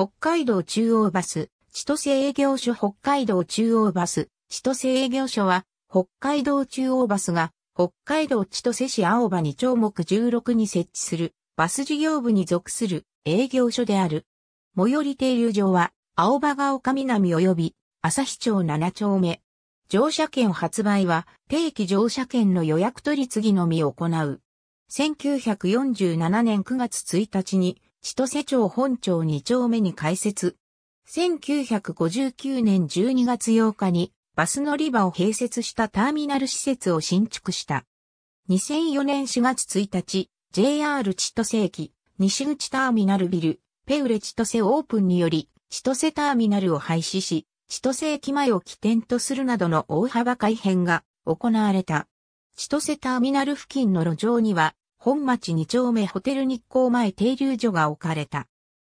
北海道中央バス、千歳営業所北海道中央バス、千歳営業所は、北海道中央バスが、北海道千歳市青葉に丁目16に設置する、バス事業部に属する営業所である。最寄り停留場は、青葉が丘南及び、旭町7丁目。乗車券発売は、定期乗車券の予約取り次ぎのみ行う。1947年9月1日に、千歳町本町2丁目に開設。1959年12月8日にバス乗り場を併設したターミナル施設を新築した。2004年4月1日、JR 千歳駅、西口ターミナルビル、ペウレ千歳オープンにより、千歳ターミナルを廃止し、千歳駅前を起点とするなどの大幅改変が行われた。千歳ターミナル付近の路上には、本町二丁目ホテル日光前停留所が置かれた。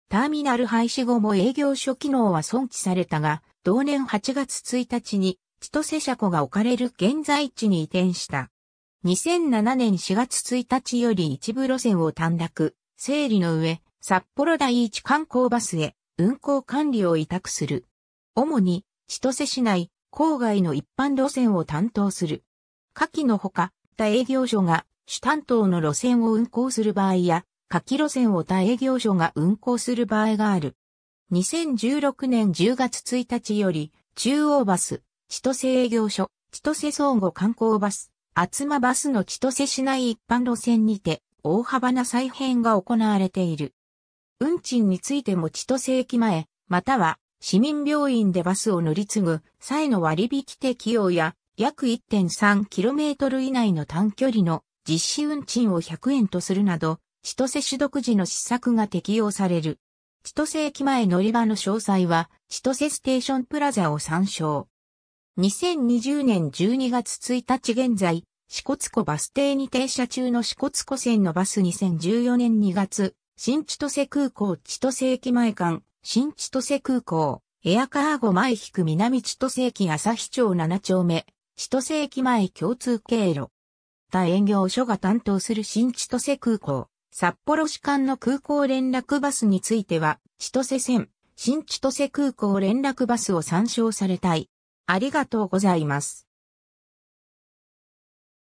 ターミナル廃止後も営業所機能は損置されたが、同年8月1日に千歳車庫が置かれる現在地に移転した。2007年4月1日より一部路線を短絡、整理の上、札幌第一観光バスへ運行管理を委託する。主に千歳市内、郊外の一般路線を担当する。下記のほか、他営業所が主担当の路線を運行する場合や、下記路線を他営業所が運行する場合がある。2016年10月1日より、中央バス、千歳営業所、千歳総合観光バス、厚間バスの千歳市内一般路線にて、大幅な再編が行われている。運賃についても千歳駅前、または市民病院でバスを乗り継ぐ際の割引適用や約 1.3km 以内の短距離の実施運賃を100円とするなど、千歳市独自の施策が適用される。千歳駅前乗り場の詳細は、千歳ステーションプラザを参照。2020年12月1日現在、四骨湖バス停に停車中の四骨湖線のバス2014年2月、新千歳空港千歳駅前間、新千歳空港、エアカーゴ前引く南千歳駅朝日町7丁目、千歳駅前共通経路。た営業所が担当する新千歳空港、札幌市間の空港連絡バスについては、千歳線、新千歳空港連絡バスを参照されたい。ありがとうございます。